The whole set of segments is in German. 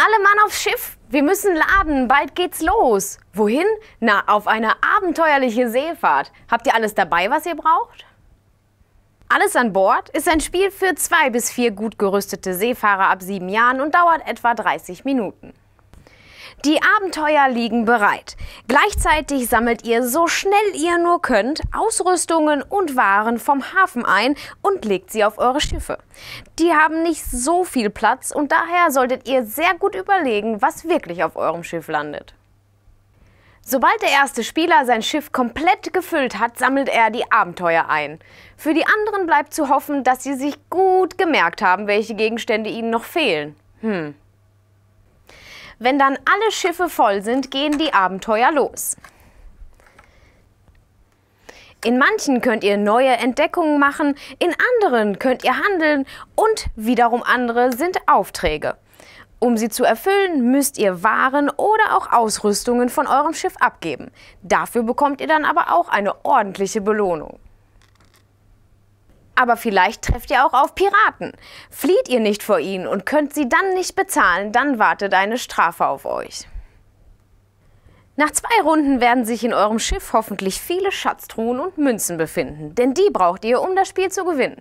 Alle Mann aufs Schiff! Wir müssen laden, bald geht's los. Wohin? Na, auf eine abenteuerliche Seefahrt. Habt ihr alles dabei, was ihr braucht? Alles an Bord ist ein Spiel für zwei bis vier gut gerüstete Seefahrer ab sieben Jahren und dauert etwa 30 Minuten. Die Abenteuer liegen bereit. Gleichzeitig sammelt ihr so schnell ihr nur könnt Ausrüstungen und Waren vom Hafen ein und legt sie auf eure Schiffe. Die haben nicht so viel Platz und daher solltet ihr sehr gut überlegen, was wirklich auf eurem Schiff landet. Sobald der erste Spieler sein Schiff komplett gefüllt hat, sammelt er die Abenteuer ein. Für die anderen bleibt zu hoffen, dass sie sich gut gemerkt haben, welche Gegenstände ihnen noch fehlen. Hm. Wenn dann alle Schiffe voll sind, gehen die Abenteuer los. In manchen könnt ihr neue Entdeckungen machen, in anderen könnt ihr handeln und wiederum andere sind Aufträge. Um sie zu erfüllen, müsst ihr Waren oder auch Ausrüstungen von eurem Schiff abgeben. Dafür bekommt ihr dann aber auch eine ordentliche Belohnung. Aber vielleicht trefft ihr auch auf Piraten. Flieht ihr nicht vor ihnen und könnt sie dann nicht bezahlen, dann wartet eine Strafe auf euch. Nach zwei Runden werden sich in eurem Schiff hoffentlich viele Schatztruhen und Münzen befinden, denn die braucht ihr, um das Spiel zu gewinnen.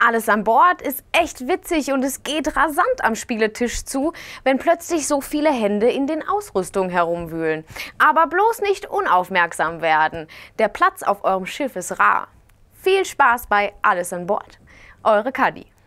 Alles an Bord ist echt witzig und es geht rasant am Spieletisch zu, wenn plötzlich so viele Hände in den Ausrüstungen herumwühlen. Aber bloß nicht unaufmerksam werden. Der Platz auf eurem Schiff ist rar. Viel Spaß bei Alles an Bord. Eure Kadi.